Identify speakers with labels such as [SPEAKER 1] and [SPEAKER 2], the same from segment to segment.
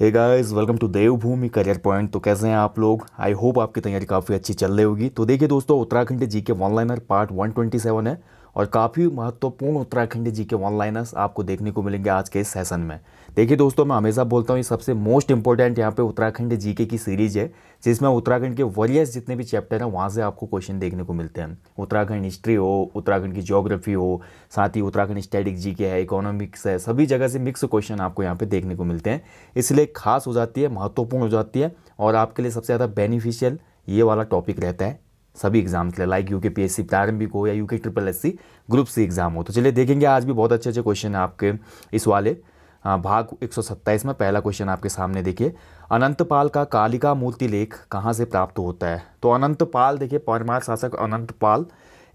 [SPEAKER 1] hey guys welcome to Devbhoomi career point तो कैसे हैं आप लोग आई होप आपकी तैयारी काफ़ी अच्छी चल रही होगी तो देखिए दोस्तों उत्तराखंड जी के वन लाइनर पार्ट 127 है और काफ़ी महत्वपूर्ण उत्तराखंड जी के वन लाइनर्स आपको देखने को मिलेंगे आज के इस सेशन में देखिए दोस्तों मैं हमेशा बोलता हूँ ये सबसे मोस्ट इंपॉर्टेंट यहाँ पे उत्तराखंड जीके की सीरीज है जिसमें उत्तराखंड के वरियस जितने भी चैप्टर हैं वहाँ से आपको क्वेश्चन देखने को मिलते हैं उत्तराखंड हिस्ट्री हो उत्तराखंड की जोग्राफी हो साथ ही उत्तराखंड स्टैटिक जी है इकोनॉमिक्स है सभी जगह से मिक्स क्वेश्चन आपको यहाँ पर देखने को मिलते हैं इसलिए खास हो जाती है महत्वपूर्ण हो जाती है और आपके लिए सबसे ज़्यादा बेनिफिशियल ये वाला टॉपिक रहता है सभी एग्जाम के लिए like U K P S C प्रारंभिक हो या U K triple S C group C exam हो तो चलिए देखेंगे आज भी बहुत अच्छे अच्छे क्वेश्चन हैं आपके इस वाले हाँ, भाग 127 में पहला क्वेश्चन आपके सामने देखिए अनंतपाल का कालिका मूर्ति लेख कहाँ से प्राप्त होता है तो अनंतपाल देखिए परमार शासक अनंतपाल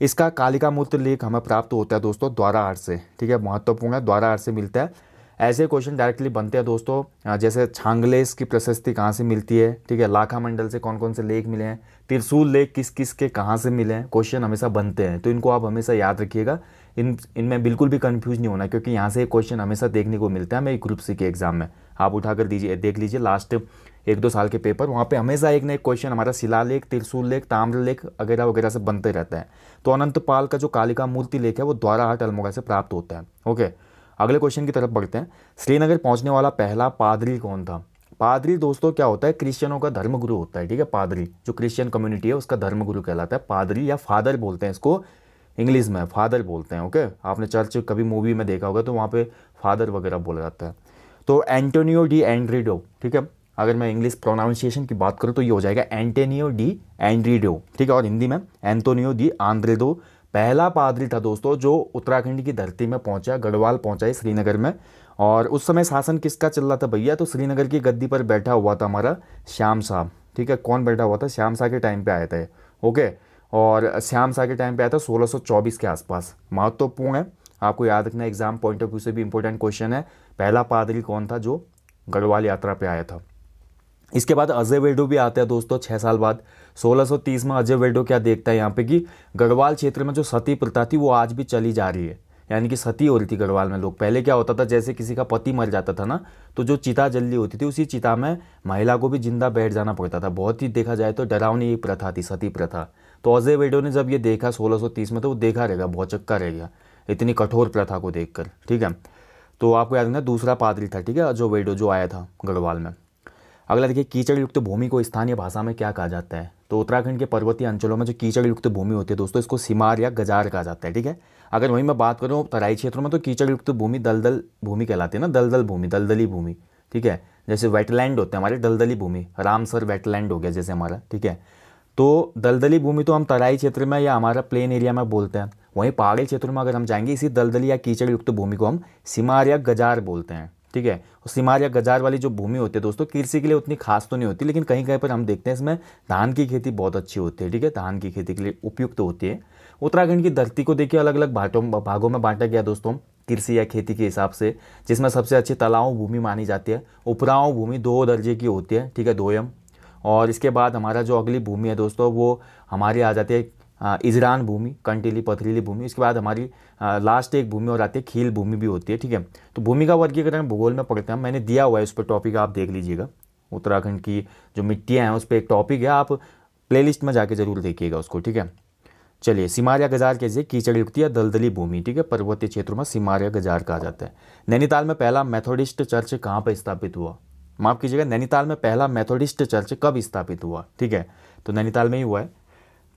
[SPEAKER 1] इसका कालिका मूर्ति लेख हमें प्राप्त होता है दोस्तों द्वाराहार से ठीक है महत्वपूर्ण है द्वाराहार से मिलता है ऐसे क्वेश्चन डायरेक्टली बनते हैं दोस्तों हाँ, जैसे छांगलेस की प्रशस्ति कहाँ से मिलती है ठीक है लाखा मंडल से कौन कौन से लेख मिले हैं तिरसूल लेख किस किस के कहाँ से मिले हैं क्वेश्चन हमेशा बनते हैं तो इनको आप हमेशा याद रखिएगा इन इनमें बिल्कुल भी कन्फ्यूज नहीं होना क्योंकि यहाँ से क्वेश्चन हमेशा देखने को मिलता है मेरी ग्रुप सी के एग्ज़ाम में आप उठा कर दीजिए देख लीजिए लास्ट एक दो साल के पेपर वहाँ पे हमेशा एक ना एक क्वेश्चन हमारा शिलालेख त्रिशूल लेख ताम्र लेख वगैरह वगैरह से बनते रहता है तो अनंतपाल का जो कालिका मूर्ति लेख है वो द्वाराहाट अल्मोगा से प्राप्त होता है ओके अगले क्वेश्चन की तरफ बढ़ते हैं श्रीनगर पहुँचने वाला पहला पादरी कौन था पादरी दोस्तों क्या होता है क्रिश्चियनों का धर्मगुरु होता है ठीक है पादरी जो क्रिश्चियन कम्युनिटी है उसका धर्मगुरु कहलाता है पादरी या फादर बोलते हैं इसको इंग्लिश में फादर बोलते हैं ओके आपने चर्च कभी मूवी में देखा होगा तो वहाँ पे फादर वगैरह बोला जाता है तो एंटोनियो डी एंड्रीडो ठीक है अगर मैं इंग्लिश प्रोनाउंसिएशन की बात करूँ तो ये हो जाएगा एंटोनियो डी एंड्रीडो ठीक है और हिंदी में एंटोनियो डी आंद्रेडो पहला पादरी था दोस्तों जो उत्तराखंड की धरती में पहुंचा गढ़वाल है श्रीनगर में और उस समय शासन किसका चल रहा था भैया तो श्रीनगर की गद्दी पर बैठा हुआ था हमारा श्याम साहब ठीक है कौन बैठा हुआ था श्याम शाह के टाइम पे आए थे ओके और श्याम शाह के टाइम पे आया था 1624 के आसपास महत्वपूर्ण है आपको याद रखना एग्जाम पॉइंट ऑफ व्यू से भी इंपॉर्टेंट क्वेश्चन है पहला पादरी कौन था जो गढ़वाल यात्रा पे आया था इसके बाद अजय वेल्डो भी आते हैं दोस्तों छः साल बाद 1630 में अजय वेल्डो क्या देखता है यहाँ पे कि गढ़वाल क्षेत्र में जो सती प्रथा थी वो आज भी चली जा रही है यानी कि सती हो रही थी गढ़वाल में लोग पहले क्या होता था जैसे किसी का पति मर जाता था ना तो जो चिता जल्दी होती थी उसी चिता में महिला को भी जिंदा बैठ जाना पड़ता था बहुत ही देखा जाए तो डरावनी प्रथा थी सती प्रथा तो वेडो ने जब ये देखा 1630 में तो वो देखा रह गया बहुत चक्का रह गया इतनी कठोर प्रथा को देखकर ठीक है तो आपको याद रखना दूसरा पादरी था ठीक है जो वेडो जो आया था गढ़वाल में अगला देखिए कीचड़ युक्त भूमि को स्थानीय भाषा में क्या कहा जाता है तो उत्तराखंड के पर्वतीय अंचलों में जो कीचड़ युक्त भूमि होती है दोस्तों इसको सिमार या गजार कहा जाता है ठीक है अगर वहीं मैं बात करूँ तराई क्षेत्रों में तो कीचड़ युक्त भूमि दलदल भूमि कहलाती है ना दलदल भूमि दलदली भूमि ठीक है जैसे वेटलैंड होते हैं हमारे दलदली भूमि रामसर वेटलैंड हो गया जैसे हमारा ठीक है तो दलदली भूमि तो हम तराई क्षेत्र में या हमारा प्लेन एरिया में बोलते हैं वहीं पहाड़ी क्षेत्रों में अगर हम जाएंगे इसी दलदली या कीचड़ युक्त भूमि को हम सिमार या गजार बोलते हैं ठीक है और सिमार या गजार वाली जो भूमि होती है दोस्तों कृषि के लिए उतनी खास तो नहीं होती लेकिन कहीं कहीं पर हम देखते हैं इसमें धान की खेती बहुत अच्छी होती है ठीक है धान की खेती के लिए उपयुक्त होती है उत्तराखंड की धरती को देखिए अलग अलग भाटों भागों में बांटा गया दोस्तों कृषि या खेती के हिसाब से जिसमें सबसे अच्छी तलाव भूमि मानी जाती है उपराव भूमि दो दर्जे की होती है ठीक है दोयम और इसके बाद हमारा जो अगली भूमि है दोस्तों वो हमारी आ जाती है इजरान भूमि कंटीली पथरीली भूमि इसके बाद हमारी लास्ट एक भूमि और आती है खील भूमि भी होती है ठीक है तो भूमि का वर्गीकरण भूगोल में पढ़ते हैं मैंने दिया हुआ है उस पर टॉपिक आप देख लीजिएगा उत्तराखंड की जो मिट्टियाँ हैं उस पर एक टॉपिक है आप प्लेलिस्ट में जाके ज़रूर देखिएगा उसको ठीक है चलिए सिमारिया गजार कैसे कीचड़ युक्त या दलदली भूमि ठीक है पर्वतीय क्षेत्रों में सिमारिया गजार कहा जाता है नैनीताल में पहला मेथोडिस्ट चर्च कहाँ पर स्थापित हुआ माफ़ कीजिएगा नैनीताल में पहला मैथोडिस्ट चर्च कब स्थापित हुआ ठीक है तो नैनीताल में ही हुआ है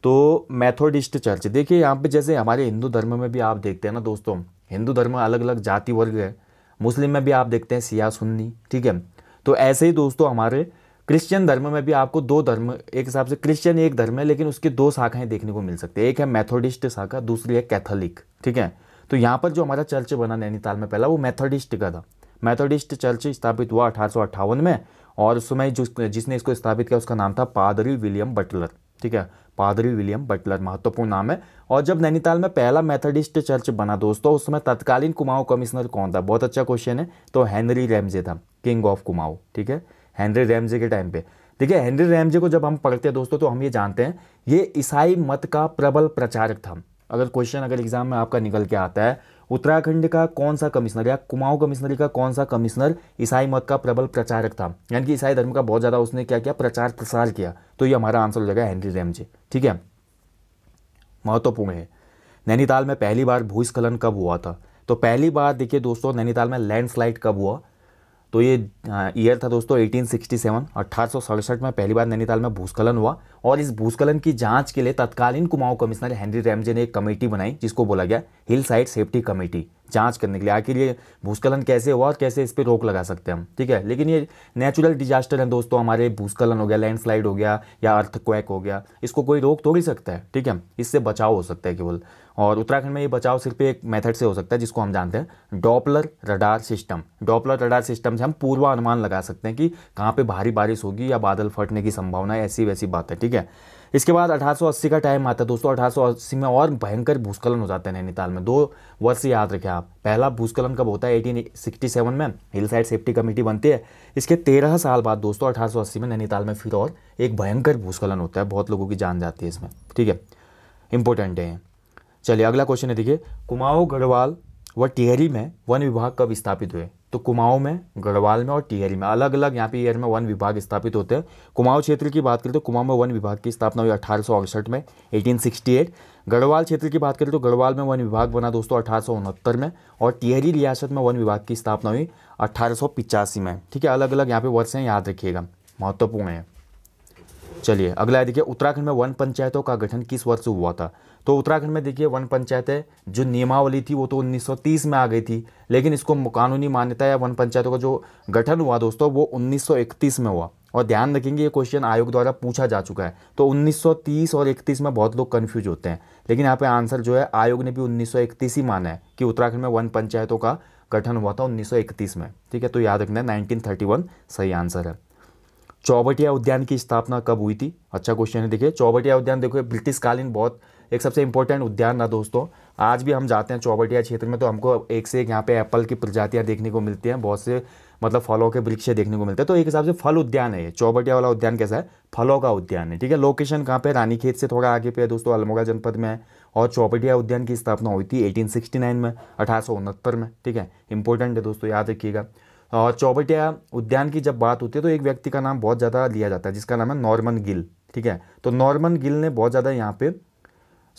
[SPEAKER 1] तो मैथोडिस्ट चर्च देखिए यहाँ पे जैसे हमारे हिंदू धर्म में भी आप देखते हैं ना दोस्तों हिंदू धर्म अलग अलग जाति वर्ग है मुस्लिम में भी आप देखते हैं सिया सुन्नी ठीक है तो ऐसे ही दोस्तों हमारे क्रिश्चियन धर्म में भी आपको दो धर्म एक हिसाब से क्रिश्चियन एक धर्म है लेकिन उसकी दो शाखाएं देखने को मिल सकती है एक है मैथोडिस्ट शाखा दूसरी है कैथोलिक ठीक है तो यहाँ पर जो हमारा चर्च बना नैनीताल में पहला वो मैथोडिस्ट का था मैथोडिस्ट चर्च स्थापित हुआ अठारह में और उस समय जिस जिसने इसको स्थापित किया उसका नाम था पादरी विलियम बटलर ठीक है पादरी विलियम बटलर महत्वपूर्ण नाम है और जब नैनीताल में पहला मैथडिस्ट चर्च बना दोस्तों उस समय तत्कालीन कुमाऊं कमिश्नर कौन था बहुत अच्छा क्वेश्चन है तो हेनरी रैमजे था किंग ऑफ कुमाऊं ठीक है हेनरी रैमजे के टाइम पे है हेनरी रैमजे को जब हम पढ़ते हैं दोस्तों तो हम ये जानते हैं ये ईसाई मत का प्रबल प्रचारक था अगर क्वेश्चन अगर एग्जाम में आपका निकल के आता है उत्तराखंड का कौन सा कमिश्नर या कुमाऊं कमिश्नरी का कौन सा कमिश्नर ईसाई मत का प्रबल प्रचारक था यानी कि ईसाई धर्म का बहुत ज़्यादा उसने क्या किया प्रचार प्रसार किया तो ये हमारा आंसर हो जाएगा हेनरी रेमजे ठीक है महत्वपूर्ण है नैनीताल में पहली बार भूस्खलन कब हुआ था तो पहली बार देखिए दोस्तों नैनीताल में लैंडस्लाइड कब हुआ तो ये ईयर था दोस्तों 1867 अठारह में पहली बार नैनीताल में भूस्खलन हुआ और इस भूस्खलन की जांच के लिए तत्कालीन कुमाऊं कमिश्नर हेनरी रैमजे ने एक कमेटी बनाई जिसको बोला गया हिल साइड सेफ्टी कमेटी जांच करने के लिए आखिर ये भूस्खलन कैसे हुआ और कैसे इस पर रोक लगा सकते हैं हम ठीक है लेकिन ये नेचुरल डिजास्टर हैं दोस्तों हमारे भूस्खलन हो गया लैंडस्लाइड हो गया या अर्थ क्वैक हो गया इसको कोई रोक ही सकता है ठीक है इससे बचाव हो सकता है केवल और उत्तराखंड में ये बचाव सिर्फ एक मेथड से हो सकता है जिसको हम जानते हैं Doppler radar system Doppler radar system से हम पूर्वानुमान लगा सकते हैं कि कहाँ पर भारी बारिश होगी या बादल फटने की संभावना है ऐसी वैसी बात है ठीक है इसके बाद 1880 का टाइम आता है दोस्तों 1880 में और भयंकर भूस्खलन हो जाता है नैनीताल में दो वर्ष याद रखें आप पहला भूस्खलन कब होता है 1867 में हिल साइड सेफ्टी कमेटी बनती है इसके तेरह साल बाद दोस्तों 1880 में नैनीताल में फिर और एक भयंकर भूस्खलन होता है बहुत लोगों की जान जाती है इसमें ठीक है इंपॉर्टेंट है चलिए अगला क्वेश्चन है देखिए कुमाऊँ गढ़वाल व टिहरी में वन विभाग कब स्थापित हुए तो कुमाऊं में गढ़वाल में और टिहरी में अलग अलग यहाँ पे ईयर में वन विभाग स्थापित होते हैं कुमाऊं क्षेत्र की बात करें तो कुमाऊं में वन विभाग की स्थापना हुई अठारह में 1868 गढ़वाल क्षेत्र की बात करें तो गढ़वाल में वन विभाग बना दोस्तों अठारह में और टिहरी रियासत में वन विभाग की स्थापना हुई अट्ठारह में ठीक है अलग अलग यहाँ पे वर्ष हैं याद रखिएगा महत्वपूर्ण है चलिए अगला देखिए उत्तराखंड में वन पंचायतों का गठन किस वर्ष हुआ था तो उत्तराखंड में देखिए वन पंचायत है जो नियमावली थी वो तो 1930 में आ गई थी लेकिन इसको कानूनी मान्यता या वन पंचायतों का जो गठन हुआ दोस्तों वो 1931 में हुआ और ध्यान रखेंगे ये क्वेश्चन आयोग द्वारा पूछा जा चुका है तो 1930 और 31 में बहुत लोग कन्फ्यूज होते हैं लेकिन यहाँ पे आंसर जो है आयोग ने भी उन्नीस ही माना है कि उत्तराखंड में वन पंचायतों का गठन हुआ था उन्नीस में ठीक है तो याद रखना है सही आंसर है चौबटिया उद्यान की स्थापना कब हुई थी अच्छा क्वेश्चन है देखिए चौबटिया उद्यान देखो ब्रिटिश कालीन बहुत एक सबसे इंपॉर्टेंट उद्यान रहा दोस्तों आज भी हम जाते हैं चौबटिया क्षेत्र में तो हमको एक से एक यहाँ पे एप्पल की प्रजातियाँ देखने को मिलती हैं बहुत से मतलब फलों के वृक्ष देखने को मिलते हैं तो एक हिसाब से फल उद्यान है ये चौबटिया वाला उद्यान कैसा है फलों का उद्यान है ठीक है लोकेशन कहाँ पे रानीखेत से थोड़ा आगे पे है दोस्तों अल्मोगा जनपद में है और चौबटिया उद्यान की स्थापना हुई थी एटीन में अठारह में ठीक है इंपॉर्टेंट है दोस्तों याद रखिएगा और चौबटिया उद्यान की जब बात होती है तो एक व्यक्ति का नाम बहुत ज़्यादा लिया जाता है जिसका नाम है नॉर्मन गिल ठीक है तो नॉर्मन गिल ने बहुत ज़्यादा यहाँ पे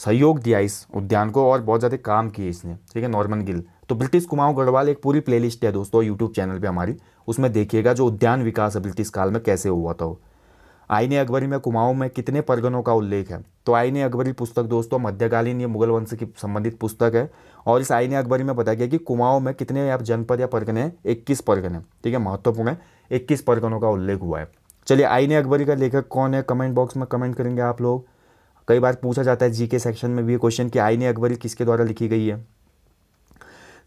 [SPEAKER 1] सहयोग दिया इस उद्यान को और बहुत ज़्यादा काम किए इसने ठीक है नॉर्मन गिल तो ब्रिटिश कुमाऊँ गढ़वाल एक पूरी प्लेलिस्ट है दोस्तों यूट्यूब चैनल पे हमारी उसमें देखिएगा जो उद्यान विकास है ब्रिटिश काल में कैसे हुआ था वो आईन अकबरी में कुमाऊं में कितने परगनों का उल्लेख है तो आईने अकबरी पुस्तक दोस्तों मध्यकालीन ये मुगल वंश की संबंधित पुस्तक है और इस आईने अकबरी में बताया गया कि कुमाऊं में कितने आप जनपद या परगने हैं इक्कीस परगने ठीक है महत्वपूर्ण है इक्कीस परगनों का उल्लेख हुआ है चलिए आईने अकबरी का लेखक कौन है कमेंट बॉक्स में कमेंट करेंगे आप लोग कई बार पूछा जाता है जीके सेक्शन में भी क्वेश्चन कि आईने अकबरी किसके द्वारा लिखी गई है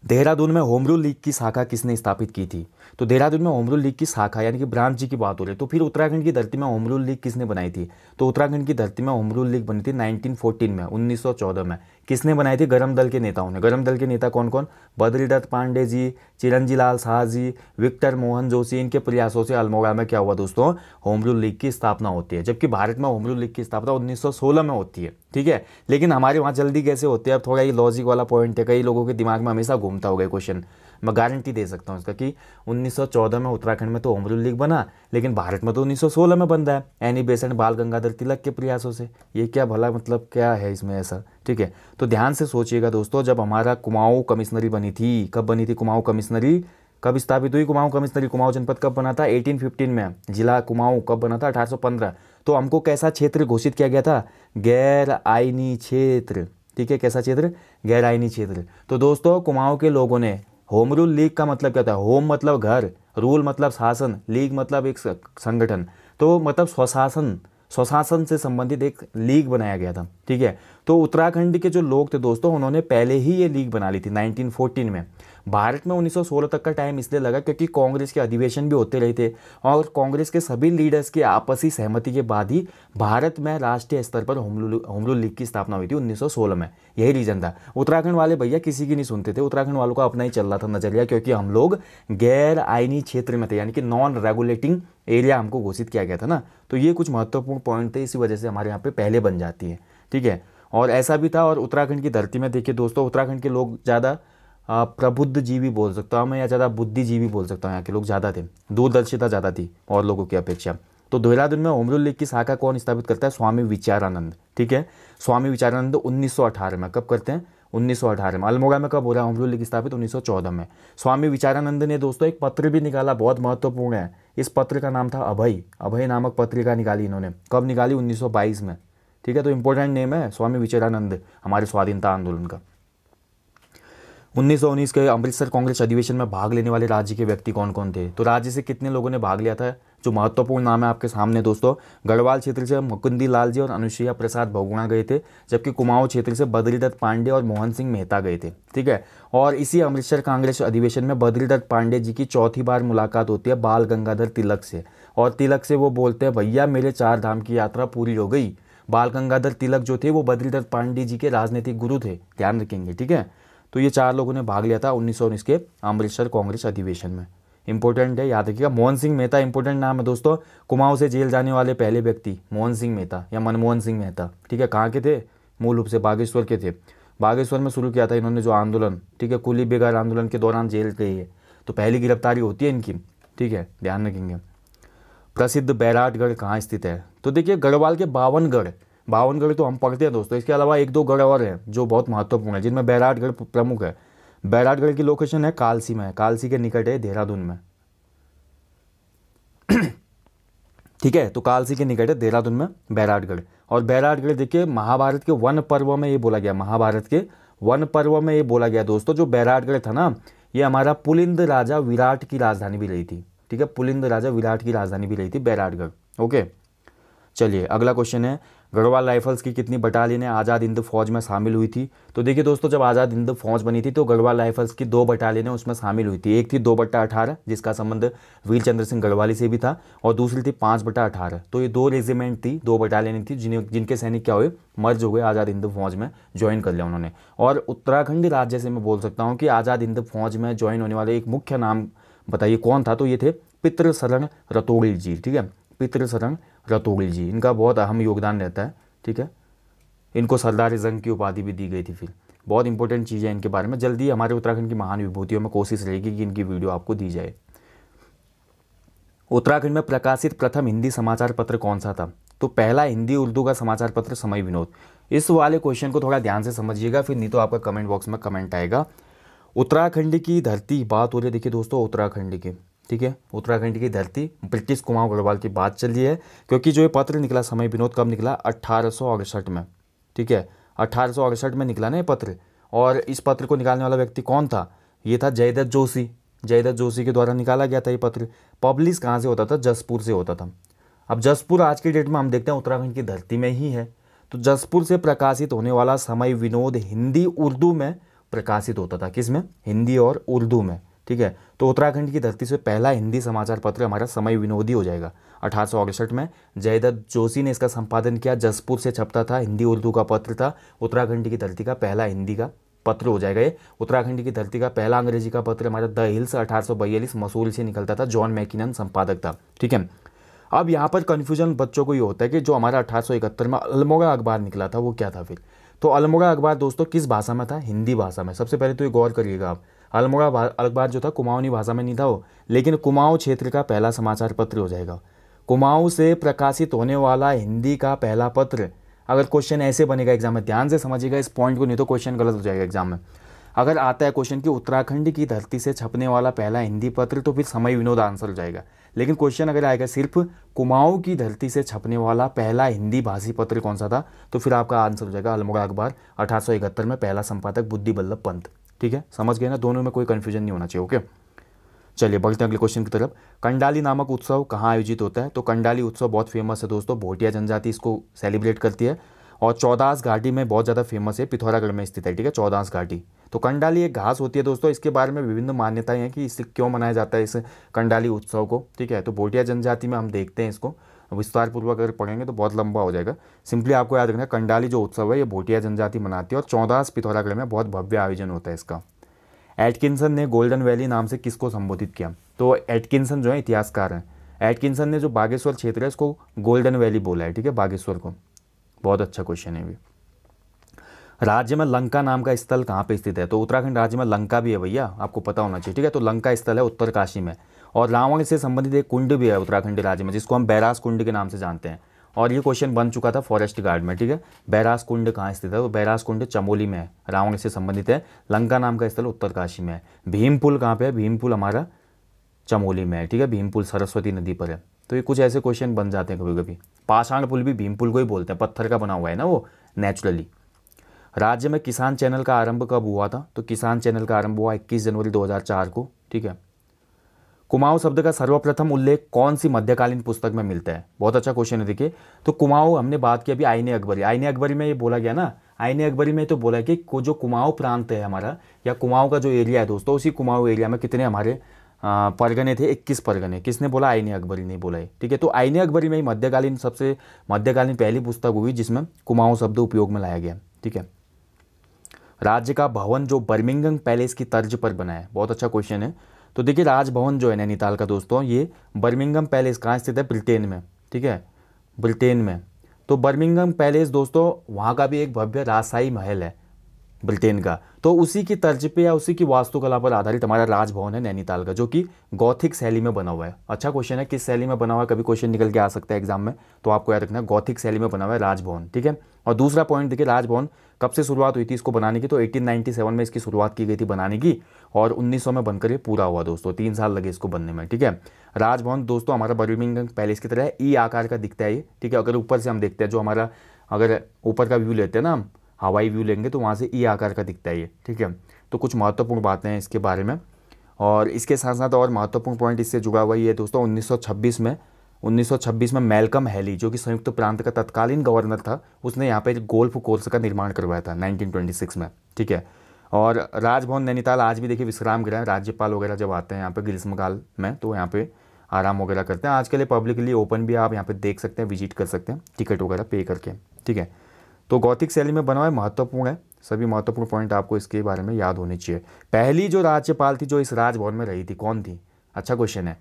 [SPEAKER 1] देहरादून में होमरू लीग की शाखा किसने स्थापित की थी तो देहरादून में होमरू लीग की शाखा यानी कि ब्रांच जी की बात हो रही है तो फिर उत्तराखंड की धरती में होमरू लीग किसने बनाई थी तो उत्तराखंड की धरती में होमरू लीग बनी थी 1914 में 1914 में किसने बनाई थी गरम दल के नेताओं ने गरम दल के नेता कौन कौन बद्रीदत्त पांडे जी चिरंजी लाल शाह जी विक्टर मोहन जोशी इनके प्रयासों से अल्मोड़ा में क्या हुआ दोस्तों होम रूल लीग की स्थापना होती है जबकि भारत में होम रूल लीग की स्थापना 1916 में होती है ठीक है लेकिन हमारे वहाँ जल्दी कैसे होती है अब थोड़ा ये लॉजिक वाला पॉइंट है कई लोगों के दिमाग में हमेशा घूमता होगा क्वेश्चन मैं गारंटी दे सकता हूँ इसका कि 1914 में उत्तराखंड में तो होम लीग बना लेकिन भारत में तो 1916 में बन रहा है एनी बेसेंट बाल गंगाधर तिलक के प्रयासों से ये क्या भला मतलब क्या है इसमें ऐसा ठीक है तो ध्यान से सोचिएगा दोस्तों जब हमारा कुमाऊँ कमिश्नरी बनी थी कब बनी थी कुमाऊँ कमिश्नरी कब स्थापित हुई कुमाऊं कमिश्नरी कुमाऊं जनपद कब बना था एटीन में जिला कुमाऊं कब बना था अठारह तो हमको कैसा क्षेत्र घोषित किया गया था गैर आईनी क्षेत्र ठीक है कैसा क्षेत्र गैर आईनी क्षेत्र तो दोस्तों कुमाऊं के लोगों ने होम रूल लीग का मतलब क्या होता है होम मतलब घर रूल मतलब शासन लीग मतलब एक संगठन तो मतलब स्वशासन स्वशासन से संबंधित एक लीग बनाया गया था ठीक है तो उत्तराखंड के जो लोग थे दोस्तों उन्होंने पहले ही ये लीग बना ली थी 1914 में भारत में 1916 तक का टाइम इसलिए लगा क्योंकि कांग्रेस के अधिवेशन भी होते रहे थे और कांग्रेस के सभी लीडर्स की आपसी सहमति के बाद ही भारत में राष्ट्रीय स्तर पर होमलू लीग की स्थापना हुई थी 1916 में यही रीज़न था उत्तराखंड वाले भैया किसी की नहीं सुनते थे उत्तराखंड वालों का अपना ही चल रहा था नजरिया क्योंकि हम लोग गैर आइनी क्षेत्र में थे यानी कि नॉन रेगुलेटिंग एरिया हमको घोषित किया गया था ना तो ये कुछ महत्वपूर्ण पॉइंट थे इसी वजह से हमारे यहाँ पे पहले बन जाती है ठीक है और ऐसा भी था और उत्तराखंड की धरती में देखिए दोस्तों उत्तराखंड के लोग ज़्यादा प्रबुद्ध जीवी बोल सकता हूँ मैं या ज़्यादा बुद्धिजीवी बोल सकता हूँ यहाँ के लोग ज़्यादा थे दूरदर्शिता ज़्यादा थी और लोगों की अपेक्षा तो देहरादून में होमरूल लीग की शाखा कौन स्थापित करता है स्वामी विचारानंद ठीक है स्वामी विचारानंद उन्नीस में कब करते हैं 1918 में अल्मोड़ा में कब हो रहा है होमरूल लीग स्थापित 1914 में स्वामी विचारानंद ने दोस्तों एक पत्र भी निकाला बहुत महत्वपूर्ण है इस पत्र का नाम था अभय अभय नामक पत्रिका निकाली इन्होंने कब निकाली 1922 में ठीक है तो इंपॉर्टेंट नेम है स्वामी विचरानंद हमारे स्वाधीनता आंदोलन का उन्नीस के अमृतसर कांग्रेस अधिवेशन में भाग लेने वाले राज्य के व्यक्ति कौन कौन थे तो राज्य से कितने लोगों ने भाग लिया था जो महत्वपूर्ण नाम है आपके सामने दोस्तों गढ़वाल क्षेत्र से मुकुंदी लाल जी और अनुसुईया प्रसाद भगुणा गए थे जबकि कुमाऊं क्षेत्र से बद्रीदत्त पांडे और मोहन सिंह मेहता गए थे ठीक है और इसी अमृतसर कांग्रेस अधिवेशन में बद्रीदत्त पांडे जी की चौथी बार मुलाकात होती है बाल गंगाधर तिलक से और तिलक से वो बोलते हैं भैया मेरे चार धाम की यात्रा पूरी हो गई बाल गंगाधर तिलक जो थे वो बद्रीधर पांडे जी के राजनीतिक गुरु थे ध्यान रखेंगे ठीक है तो ये चार लोगों ने भाग लिया था उन्नीस के अमृतसर कांग्रेस अधिवेशन में इंपॉर्टेंट है याद रखिएगा मोहन सिंह मेहता इंपॉर्टेंट नाम है दोस्तों कुमाऊं से जेल जाने वाले पहले व्यक्ति मोहन सिंह मेहता या मनमोहन सिंह मेहता ठीक है कहाँ के थे मूल रूप से बागेश्वर के थे बागेश्वर में शुरू किया था इन्होंने जो आंदोलन ठीक है कुली बेगार आंदोलन के दौरान जेल गई है तो पहली गिरफ्तारी होती है इनकी ठीक है ध्यान रखेंगे प्रसिद्ध बैराटगढ़ कहाँ स्थित है तो देखिए गढ़वाल के बावनगढ़ बावनगढ़ तो हम पढ़ते हैं दोस्तों इसके अलावा एक दो गढ़ और हैं जो बहुत महत्वपूर्ण है जिनमें बैराटगढ़ प्रमुख है बैराटगढ़ की लोकेशन है कालसी में कालसी के निकट है देहरादून में ठीक है तो कालसी के निकट है देहरादून में बैराटगढ़ और बैराटगढ़ देखिए महाभारत के वन पर्व में ये बोला गया महाभारत के वन पर्व में ये बोला गया दोस्तों जो बैराटगढ़ था ना ये हमारा पुलिंद राजा विराट की राजधानी भी रही थी ठीक है पुलिंद राजा विराट की राजधानी भी रही थी बैराटगढ़ ओके चलिए अगला क्वेश्चन है गढ़वाल राइफल्स की कितनी बटालियनें आज़ाद हिंद फौज में शामिल हुई थी तो देखिए दोस्तों जब आज़ाद हिंद फौज बनी थी तो गढ़वाल राइफल्स की दो बटालियनें उसमें शामिल हुई थी एक थी दो बट्टा अठारह जिसका संबंध वीर चंद्र सिंह गढ़वाली से भी था और दूसरी थी पाँच बटा अठारह तो ये दो रेजिमेंट थी दो बटालियनें थी जिन्हें जिनके सैनिक क्या हुए मर्ज हो गए आज़ाद हिंद फौज में ज्वाइन कर लिया उन्होंने और उत्तराखंड राज्य से मैं बोल सकता हूँ कि आज़ाद हिंद फौज में ज्वाइन होने वाले एक मुख्य नाम बताइए कौन था तो ये थे पितृसरण रतोड़ी जी ठीक है पितृसरंग रतोगी जी इनका बहुत अहम योगदान रहता है ठीक है इनको सरदार जंग की उपाधि भी दी गई थी फिर बहुत इंपॉर्टेंट चीज़ है इनके बारे में जल्दी हमारे उत्तराखंड की महान विभूतियों में कोशिश रहेगी कि इनकी वीडियो आपको दी जाए उत्तराखंड में प्रकाशित प्रथम हिंदी समाचार पत्र कौन सा था तो पहला हिंदी उर्दू का समाचार पत्र समय विनोद इस वाले क्वेश्चन को थोड़ा ध्यान से समझिएगा फिर नहीं तो आपका कमेंट बॉक्स में कमेंट आएगा उत्तराखंड की धरती बात हो रही है देखिए दोस्तों उत्तराखंड की ठीक है उत्तराखंड की धरती ब्रिटिश कुमाऊं अग्रवाल की बात चल रही है क्योंकि जो ये पत्र निकला समय विनोद कब निकला अट्ठारह में ठीक है अट्ठारह में निकला ना ये पत्र और इस पत्र को निकालने वाला व्यक्ति कौन था ये था जयदत्त जोशी जयदत्त जोशी के द्वारा निकाला गया था ये पत्र पब्लिश कहाँ से होता था जसपुर से होता था अब जसपुर आज के डेट में हम देखते हैं उत्तराखंड की धरती में ही है तो जसपुर से प्रकाशित होने वाला समय विनोद हिंदी उर्दू में प्रकाशित होता था किस में हिंदी और उर्दू में ठीक है तो उत्तराखंड की धरती से पहला हिंदी समाचार पत्र हमारा समय विनोदी हो जाएगा अठारह में जयदत्त जोशी ने इसका संपादन किया जसपुर से छपता था हिंदी उर्दू का पत्र था उत्तराखंड की धरती का पहला हिंदी का पत्र हो जाएगा ये उत्तराखंड की धरती का पहला अंग्रेजी का पत्र हमारा द हिल्स अठारह मसूल से निकलता था जॉन मैकिनन संपादक था ठीक है अब यहाँ पर कन्फ्यूजन बच्चों को ये होता है कि जो हमारा अठारह में अल्मोगा अखबार निकला था वो क्या था फिर तो अल्मोगा अखबार दोस्तों किस भाषा में था हिंदी भाषा में सबसे पहले तो ये गौर करिएगा आप अल्मोड़ा अखबार जो था कुमाऊनी भाषा में नहीं था वो लेकिन कुमाऊँ क्षेत्र का पहला समाचार पत्र हो जाएगा कुमाऊँ से प्रकाशित होने वाला हिंदी का पहला पत्र अगर क्वेश्चन ऐसे बनेगा एग्जाम में ध्यान से समझिएगा इस पॉइंट को नहीं तो क्वेश्चन गलत हो जाएगा एग्जाम में अगर आता है क्वेश्चन कि उत्तराखंड की धरती से छपने वाला पहला हिंदी पत्र तो फिर समय विनोद आंसर हो जाएगा लेकिन क्वेश्चन अगर आएगा सिर्फ कुमाऊं की धरती से छपने वाला पहला हिंदी भाषी पत्र कौन सा था तो फिर आपका आंसर हो जाएगा अल्मोड़ा अखबार अठारह में पहला संपादक बुद्धि बल्लभ पंत ठीक है समझ गए ना दोनों में कोई कन्फ्यूजन नहीं होना चाहिए ओके चलिए बढ़ते हैं अगले क्वेश्चन की तरफ कंडाली नामक उत्सव कहाँ आयोजित होता है तो कंडाली उत्सव बहुत फेमस है दोस्तों भोटिया जनजाति इसको सेलिब्रेट करती है और चौदास घाटी में बहुत ज़्यादा फेमस है पिथौरागढ़ में स्थित है ठीक है चौदास घाटी तो कंडाली एक घास होती है दोस्तों इसके बारे में विभिन्न मान्यताएं हैं कि इसे क्यों मनाया जाता है इस कंडाली उत्सव को ठीक है तो भोटिया जनजाति में हम देखते हैं इसको विस्तारपूर्वक अगर पढ़ेंगे तो बहुत लंबा हो जाएगा सिंपली आपको याद रखना कंडाली जो उत्सव है ये भोटिया जनजाति मनाती है और चौदास पिथौरागढ़ में बहुत भव्य आयोजन होता है इसका एटकिंसन ने गोल्डन वैली नाम से किसको संबोधित किया तो एटकिंसन जो है इतिहासकार हैं एटकिंसन ने जो बागेश्वर क्षेत्र है इसको गोल्डन वैली बोला है ठीक है बागेश्वर को बहुत अच्छा क्वेश्चन है भी राज्य में लंका नाम का स्थल कहाँ पे स्थित है तो उत्तराखंड राज्य में लंका भी है भैया आपको पता होना चाहिए ठीक है तो लंका स्थल है उत्तरकाशी में और रावण से संबंधित एक कुंड भी है उत्तराखंड राज्य में जिसको हम बैरास कुंड के नाम से जानते हैं और ये क्वेश्चन बन चुका था फॉरेस्ट गार्ड में ठीक है बैरास कुंड कहाँ स्थित है तो बैरास कुंड चमोली में है रावण से संबंधित है लंका नाम का स्थल उत्तरकाशी में है भीमपुल कहाँ पे है भीमपुल हमारा चमोली में है ठीक है भीमपुल सरस्वती नदी पर है तो ये कुछ ऐसे क्वेश्चन बन जाते हैं कभी कभी पाषाण पुल भी भीमपुल को ही बोलते हैं पत्थर का बना हुआ है ना वो नेचुरली राज्य में किसान चैनल का आरंभ कब हुआ था तो किसान चैनल का आरंभ हुआ 21 जनवरी 2004 को ठीक है कुमाऊं शब्द का सर्वप्रथम उल्लेख कौन सी मध्यकालीन पुस्तक में मिलता है बहुत अच्छा क्वेश्चन है देखिए तो कुमाऊं हमने बात की अभी आईने अकबरी आईने अकबरी में ये बोला गया ना आईने अकबरी में तो बोला कि जो कुमाऊं प्रांत है हमारा या कुमाऊं का जो एरिया है दोस्तों उसी कुमाऊं एरिया में कितने हमारे परगने थे इक्कीस परगने किसने बोला आईने अकबरी ने बोला है ठीक है तो आईने अकबरी में मध्यकालीन सबसे मध्यकालीन पहली पुस्तक हुई जिसमें कुमाऊं शब्द उपयोग में लाया गया ठीक है राज्य का भवन जो बर्मिंगम पैलेस की तर्ज पर बना है बहुत अच्छा क्वेश्चन है तो देखिए राजभवन जो है नैनीताल का दोस्तों ये बर्मिंगम पैलेस कहाँ स्थित है ब्रिटेन में ठीक है ब्रिटेन में तो बर्मिंगम पैलेस दोस्तों वहाँ का भी एक भव्य राजशाही महल है ब्रिटेन का तो उसी की तर्ज पे या उसी की वास्तुकला पर आधारित हमारा राजभवन है नैनीताल का जो कि गौथिक शैली में बना हुआ है अच्छा क्वेश्चन है किस शैली में बना हुआ है कभी क्वेश्चन निकल के आ सकता है एग्जाम में तो आपको याद रखना गौथिक शैली में बना हुआ है राजभवन ठीक है और दूसरा पॉइंट देखिए राजभवन कब से शुरुआत हुई थी इसको बनाने की तो 1897 में इसकी शुरुआत की गई थी बनाने की और 1900 में बनकर ये पूरा हुआ दोस्तों तीन साल लगे इसको बनने में ठीक है राजभवन दोस्तों हमारा बर्मिंगम पैलेस की तरह है ई आकार का दिखता है ये ठीक है अगर ऊपर से हम देखते हैं जो हमारा अगर ऊपर का व्यू लेते हैं ना हम हवाई व्यू लेंगे तो वहाँ से ई आकार का दिखता है ये ठीक है तो कुछ महत्वपूर्ण बातें हैं इसके बारे में और इसके साथ साथ और महत्वपूर्ण पॉइंट इससे जुड़ा हुआ ये दोस्तों उन्नीस में 1926 में मेलकम हैली जो कि संयुक्त प्रांत का तत्कालीन गवर्नर था उसने यहाँ पे गोल्फ कोर्स का निर्माण करवाया था 1926 में ठीक है और राजभवन नैनीताल आज भी देखिए विश्राम गृह राज्यपाल वगैरह जब आते हैं यहाँ पे ग्रीष्मकाल में तो यहाँ पे आराम वगैरह करते हैं आज के लिए पब्लिकली ओपन भी आप यहाँ पे देख सकते हैं विजिट कर सकते हैं टिकट वगैरह पे करके ठीक है तो गौतिक शैली में बना हुआ महत्वपूर्ण है सभी महत्वपूर्ण पॉइंट आपको इसके बारे में याद होने चाहिए पहली जो राज्यपाल थी जो इस राजभवन में रही थी कौन थी अच्छा क्वेश्चन है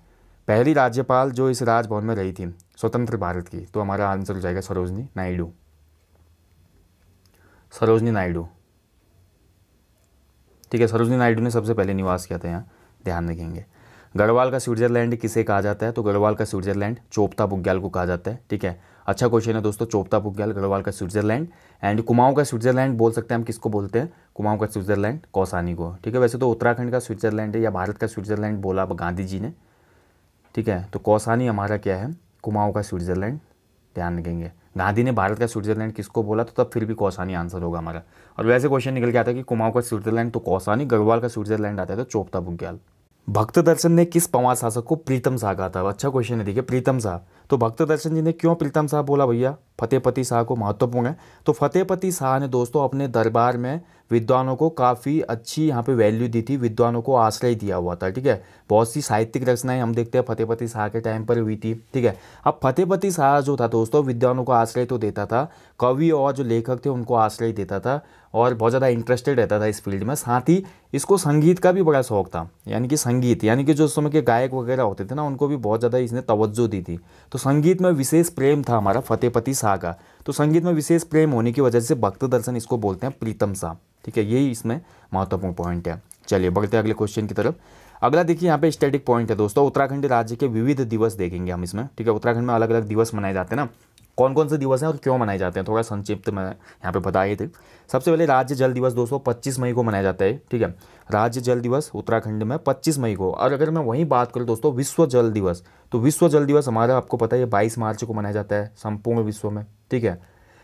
[SPEAKER 1] पहली राज्यपाल जो इस राजभवन में रही थी स्वतंत्र भारत की तो हमारा आंसर हो जाएगा सरोजनी नायडू सरोजनी नायडू ठीक है सरोजनी नायडू ने सबसे पहले निवास किया था यहाँ ध्यान रखेंगे गढ़वाल का स्विट्जरलैंड किसे कहा जाता है तो गढ़वाल का स्विट्जरलैंड चोपता बुग्याल को कहा जाता है ठीक है अच्छा क्वेश्चन है दोस्तों चोपता बुग्याल गढ़वाल का स्विट्जरलैंड एंड कुमाऊं का स्विट्जरलैंड बोल सकते हैं हम किसको बोलते हैं कुमाऊं का स्विट्जरलैंड कौसानी को ठीक है वैसे तो उत्तराखंड का स्विट्जरलैंड है या भारत का स्विट्जरलैंड बोला गांधी जी ने ठीक है तो कौसानी हमारा क्या है कुमाऊँ का स्विट्ज़रलैंड ध्यान रखेंगे गांधी ने भारत का स्विट्ज़रलैंड किसको बोला तो तब फिर भी कौसानी आंसर होगा हमारा और वैसे क्वेश्चन निकल के आता है कि कुमाऊँ का स्विट्ज़रलैंड तो कौसानी गढ़वाल का स्विट्ज़रलैंड आता है तो चोपता बुग्याल भक्त दर्शन ने किस पंवार शासक को प्रीतम शाह कहा था अच्छा क्वेश्चन है देखिए प्रीतम शाह तो भक्त दर्शन जी ने क्यों प्रीतम शाह बोला भैया फतेहपति शाह को महत्वपूर्ण है तो फतेहपति शाह ने दोस्तों अपने दरबार में विद्वानों को काफ़ी अच्छी यहाँ पे वैल्यू दी थी विद्वानों को आश्रय दिया हुआ था ठीक है बहुत सी साहित्यिक रचनाएं हम देखते हैं फतेहपति शाह के टाइम पर हुई थी ठीक है अब फतेहपति शाह जो था दोस्तों विद्वानों को आश्रय तो देता था कवि और जो लेखक थे उनको आश्रय देता था और बहुत ज़्यादा इंटरेस्टेड रहता था इस फील्ड में साथ ही इसको संगीत का भी बड़ा शौक था यानी कि संगीत यानी कि जो उस समय के गायक वगैरह होते थे ना उनको भी बहुत ज़्यादा इसने तवज्जो दी थी तो संगीत में विशेष प्रेम था हमारा फतेहपति शाह का तो संगीत में विशेष प्रेम होने की वजह से भक्त दर्शन इसको बोलते हैं प्रीतम सा ठीक है यही इसमें महत्वपूर्ण पॉइंट है चलिए बढ़ते हैं अगले क्वेश्चन की तरफ अगला देखिए यहाँ पे स्टैटिक पॉइंट है दोस्तों उत्तराखंड राज्य के विविध दिवस देखेंगे हम इसमें ठीक है उत्तराखंड में अलग अलग दिवस मनाए जाते हैं ना कौन कौन से दिवस हैं और क्यों मनाए जाते हैं थोड़ा संक्षिप्त में यहाँ पे बताए थे सबसे पहले राज्य जल दिवस दोस्तों 25 मई को मनाया जाता है ठीक है राज्य जल दिवस उत्तराखंड में 25 मई को और अगर मैं वहीं बात करूँ दोस्तों विश्व जल दिवस तो विश्व जल दिवस हमारा आपको पता है बाईस मार्च को मनाया जाता है संपूर्ण विश्व में ठीक है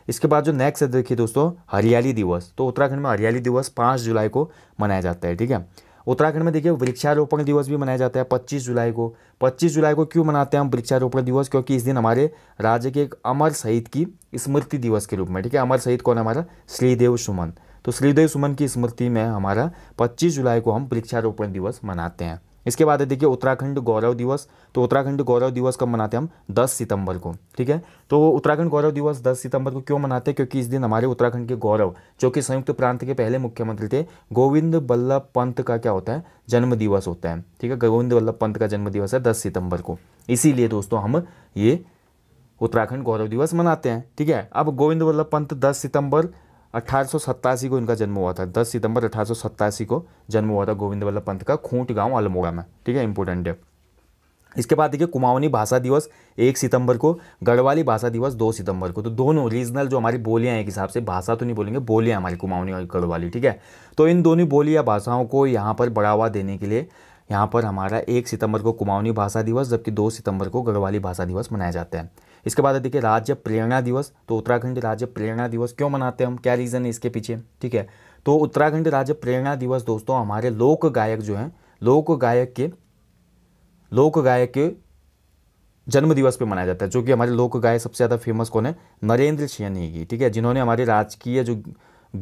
[SPEAKER 1] इसके बाद जो नेक्स्ट है देखिए दोस्तों हरियाली दिवस तो उत्तराखंड में हरियाली दिवस पाँच जुलाई को मनाया जाता है ठीक है उत्तराखंड में देखिए वृक्षारोपण दिवस भी मनाया जाता है पच्चीस जुलाई को पच्चीस जुलाई को क्यों मनाते हैं हम वृक्षारोपण दिवस क्योंकि इस दिन हमारे राज्य के एक अमर शहीद की स्मृति दिवस के रूप में ठीक है अमर शहीद कौन हमारा श्रीदेव सुमन तो श्रीदेव सुमन की स्मृति में हमारा पच्चीस जुलाई को हम वृक्षारोपण दिवस मनाते हैं इसके बाद है देखिए उत्तराखंड गौरव दिवस तो उत्तराखंड गौरव दिवस कब मनाते हैं हम 10 सितंबर को ठीक है तो उत्तराखंड गौरव दिवस 10 सितंबर को क्यों मनाते हैं क्योंकि इस दिन हमारे उत्तराखंड के गौरव जो कि संयुक्त प्रांत के पहले मुख्यमंत्री थे गोविंद वल्लभ पंत का क्या होता है जन्म दिवस होता है ठीक है गोविंद वल्लभ पंत का जन्म दिवस है दस सितंबर को इसीलिए दोस्तों हम ये उत्तराखंड गौरव दिवस मनाते हैं ठीक है अब गोविंद वल्लभ पंत 10 सितंबर अट्ठारह को इनका जन्म हुआ था 10 सितंबर अठारह को जन्म हुआ था गोविंद वल्लभ पंत का खूंट गांव अल्मोड़ा में ठीक है इंपोर्टेंट है इसके बाद देखिए कुमाऊनी भाषा दिवस एक सितंबर को गढ़वाली भाषा दिवस दो सितंबर को तो दोनों रीजनल जो हमारी बोलियां हैं एक हिसाब से भाषा तो नहीं बोलेंगे बोलियां हमारी कुमाऊनी और गढ़वाली ठीक है तो इन दोनों बोली या भाषाओं को यहाँ पर बढ़ावा देने के लिए यहाँ पर हमारा एक सितंबर को कुमाऊनी भाषा दिवस जबकि दो सितंबर को गढ़वाली भाषा दिवस मनाया जाता है इसके बाद देखिए राज्य प्रेरणा दिवस तो उत्तराखंड राज्य प्रेरणा दिवस क्यों मनाते हैं हम क्या रीज़न है इसके पीछे ठीक है तो उत्तराखंड राज्य प्रेरणा दिवस दोस्तों हमारे लोक गायक जो हैं लोक गायक के लोक गायक के जन्म दिवस पे मनाया जाता है जो कि हमारे लोक गायक सबसे ज़्यादा फेमस कौन है नरेंद्र सैनी की ठीक है जिन्होंने हमारे राजकीय जो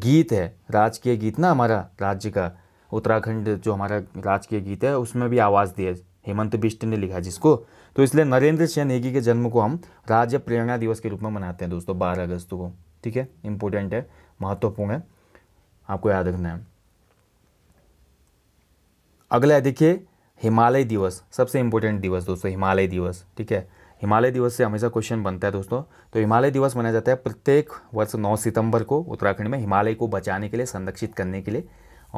[SPEAKER 1] गीत है राजकीय गीत ना हमारा राज्य का उत्तराखंड जो हमारा राजकीय गीत है उसमें भी आवाज़ दिया हेमंत बिष्ट ने लिखा जिसको तो इसलिए नरेंद्र सिंह नेगी के जन्म को हम राज्य प्रेरणा दिवस के रूप में मनाते हैं दोस्तों बारह अगस्त को ठीक है इंपॉर्टेंट है महत्वपूर्ण है आपको याद रखना है अगला है देखिए हिमालय दिवस सबसे इंपॉर्टेंट दिवस दोस्तों हिमालय दिवस ठीक है हिमालय दिवस से हमेशा क्वेश्चन बनता है दोस्तों तो हिमालय दिवस मनाया जाता है प्रत्येक वर्ष 9 सितंबर को उत्तराखंड में हिमालय को बचाने के लिए संरक्षित करने के लिए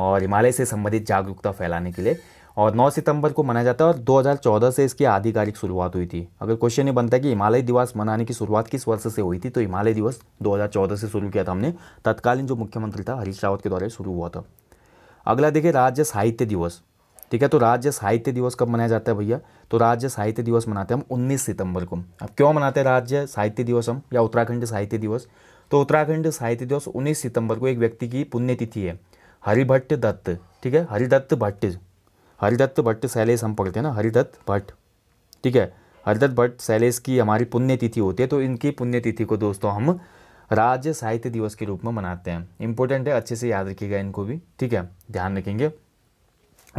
[SPEAKER 1] और हिमालय से संबंधित जागरूकता फैलाने के लिए और 9 सितंबर को मनाया जाता है और 2014 से इसकी आधिकारिक शुरुआत हुई थी अगर क्वेश्चन ये बनता है कि हिमालय दिवस मनाने की शुरुआत किस वर्ष से हुई थी तो हिमालय दिवस 2014 से शुरू किया था हमने तत्कालीन जो मुख्यमंत्री था हरीश रावत के द्वारा शुरू हुआ था अगला देखिए राज्य साहित्य दिवस ठीक है तो राज्य साहित्य दिवस कब मनाया जाता है भैया तो राज्य साहित्य दिवस मनाते हैं हम उन्नीस सितंबर को अब क्यों मनाते हैं राज्य साहित्य दिवस हम या उत्तराखंड साहित्य दिवस तो उत्तराखंड साहित्य दिवस उन्नीस सितंबर को एक व्यक्ति की पुण्यतिथि है हरिभट्ट दत्त ठीक है हरिदत्त भट्ट हरिदत्त भट्ट सैलेस हम पढ़ते हैं ना हरिदत्त भट्ट ठीक है हरिदत्त भट्ट सैलेस की हमारी पुण्यतिथि होती है तो इनकी पुण्यतिथि को दोस्तों हम राज्य साहित्य दिवस के रूप में मनाते हैं इंपॉर्टेंट है अच्छे से याद रखिएगा इनको भी ठीक है ध्यान रखेंगे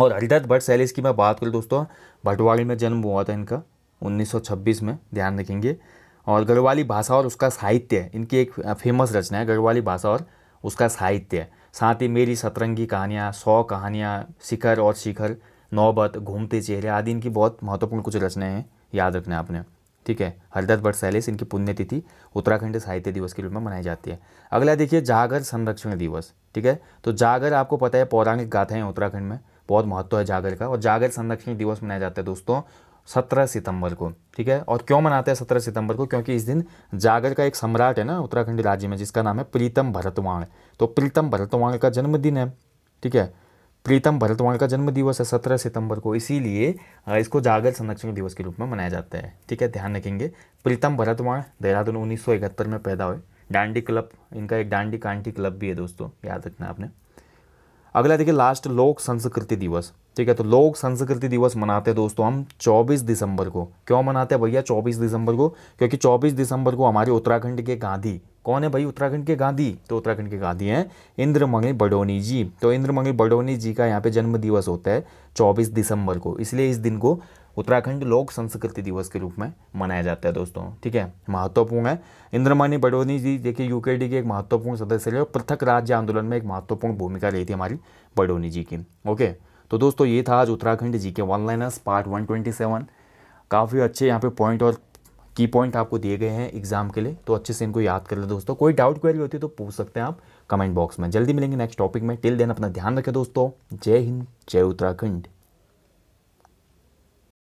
[SPEAKER 1] और हरिदत्त भट्ट सैलेस की मैं बात करूँ दोस्तों भटवाड़ी में जन्म हुआ था इनका 1926 में ध्यान रखेंगे और गढ़वाली भाषा और उसका साहित्य इनकी एक फेमस रचना है गढ़वाली भाषा और उसका साहित्य साथ ही मेरी सतरंगी कहानियाँ सौ कहानियाँ शिखर और शिखर नौबत घूमते चेहरे आदि इनकी बहुत महत्वपूर्ण कुछ रचनाएं हैं याद रखना आपने ठीक है हरिदत्त भट्ट सैलिस इनकी पुण्यतिथि उत्तराखंड साहित्य दिवस के रूप में मनाई जाती है अगला देखिए जागर संरक्षण दिवस ठीक है तो जागर आपको पता है पौराणिक गाथाएं उत्तराखंड में बहुत महत्व है जागर का और जागर संरक्षण दिवस मनाया जाता है दोस्तों सत्रह सितंबर को ठीक है और क्यों मनाते हैं सत्रह सितंबर को क्योंकि इस दिन जागर का एक सम्राट है ना उत्तराखंड राज्य में जिसका नाम है प्रीतम भरतवाण तो प्रीतम भरतवाण का जन्मदिन है ठीक है प्रीतम भरतवाण का जन्मदिवस है सत्रह सितंबर को इसीलिए इसको जागर संरक्षण दिवस के रूप में मनाया जाता है ठीक है ध्यान रखेंगे प्रीतम भरतवाण देहरादून उन्नीस में पैदा हुए डांडी क्लब इनका एक डांडी कांटी क्लब भी है दोस्तों याद रखना आपने अगला देखिए लास्ट लोक संस्कृति दिवस ठीक है तो लोक संस्कृति दिवस मनाते हैं दोस्तों हम 24 दिसंबर को क्यों मनाते हैं भैया 24 दिसंबर को क्योंकि 24 दिसंबर को हमारे उत्तराखंड के गांधी कौन है भाई उत्तराखंड के गांधी तो उत्तराखंड के गांधी हैं इंद्रमणि बडोनी जी तो इंद्रमणि बडोनी जी का यहाँ पे जन्म दिवस होता है 24 दिसंबर को इसलिए इस दिन को उत्तराखंड लोक संस्कृति दिवस के रूप में मनाया जाता है दोस्तों ठीक है महत्वपूर्ण है इंद्रमणि बडोनी जी देखिए यूकेडी के एक महत्वपूर्ण सदस्य रहे और पृथक राज्य आंदोलन में एक महत्वपूर्ण भूमिका रही थी हमारी बडोनी जी की ओके तो दोस्तों ये था आज उत्तराखंड जी के वन लाइनर्स पार्ट वन काफ़ी अच्छे यहाँ पे पॉइंट और की पॉइंट आपको दिए गए हैं एग्जाम के लिए तो अच्छे से इनको याद कर ले दोस्तों कोई डाउट क्वेरी होती है तो पूछ सकते हैं आप कमेंट बॉक्स में जल्दी मिलेंगे नेक्स्ट टॉपिक में टिल देन अपना ध्यान रखें दोस्तों जय हिंद जय उत्तराखंड